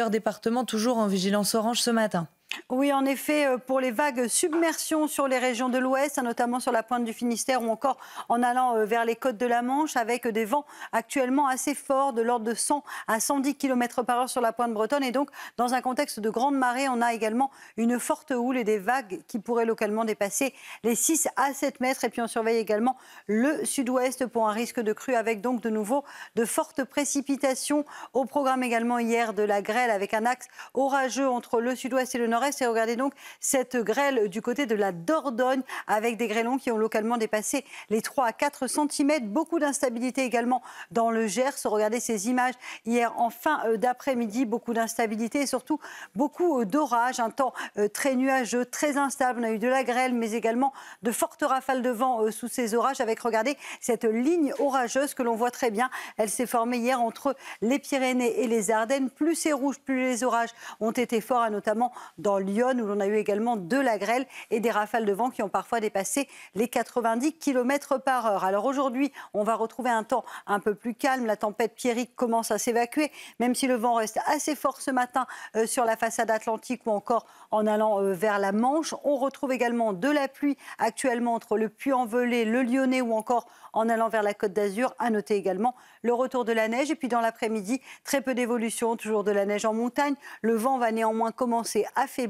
Leur département toujours en vigilance orange ce matin. Oui, en effet, euh, pour les vagues submersions sur les régions de l'ouest, hein, notamment sur la pointe du Finistère ou encore en allant euh, vers les côtes de la Manche, avec des vents actuellement assez forts, de l'ordre de 100 à 110 km par heure sur la pointe bretonne. Et donc, dans un contexte de grande marée, on a également une forte houle et des vagues qui pourraient localement dépasser les 6 à 7 mètres. Et puis, on surveille également le sud-ouest pour un risque de crue, avec donc de nouveau de fortes précipitations. Au programme également hier de la grêle, avec un axe orageux entre le sud-ouest et le nord nord Et regardez donc cette grêle du côté de la Dordogne avec des grêlons qui ont localement dépassé les 3 à 4 cm. Beaucoup d'instabilité également dans le Gers. Regardez ces images hier en fin euh, d'après-midi. Beaucoup d'instabilité et surtout beaucoup euh, d'orages. Un temps euh, très nuageux, très instable. On a eu de la grêle, mais également de fortes rafales de vent sous ces orages. Avec, regardez, cette ligne orageuse que l'on voit très bien. Elle s'est formée hier entre les Pyrénées et les Ardennes. Plus c'est rouge, plus les orages ont été forts, hein, notamment dans Lyon où l'on a eu également de la grêle et des rafales de vent qui ont parfois dépassé les 90 km par heure. Alors aujourd'hui, on va retrouver un temps un peu plus calme. La tempête Pierrick commence à s'évacuer, même si le vent reste assez fort ce matin euh, sur la façade atlantique ou encore en allant euh, vers la Manche. On retrouve également de la pluie actuellement entre le Puy-en-Velay, le Lyonnais ou encore en allant vers la Côte d'Azur. À noter également le retour de la neige. Et puis dans l'après-midi, très peu d'évolution, toujours de la neige en montagne. Le vent va néanmoins commencer à faire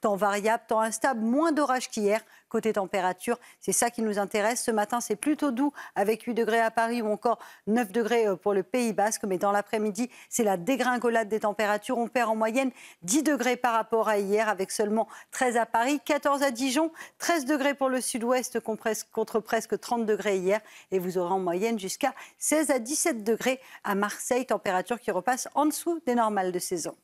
temps variable, temps instable, moins d'orage qu'hier. Côté température, c'est ça qui nous intéresse. Ce matin, c'est plutôt doux avec 8 degrés à Paris ou encore 9 degrés euh, pour le Pays Basque. Mais dans l'après-midi, c'est la dégringolade des températures. On perd en moyenne 10 degrés par rapport à hier avec seulement 13 à Paris, 14 à Dijon, 13 degrés pour le sud-ouest contre presque 30 degrés hier. Et vous aurez en moyenne jusqu'à 16 à 17 degrés à Marseille, température qui repasse en dessous des normales de saison.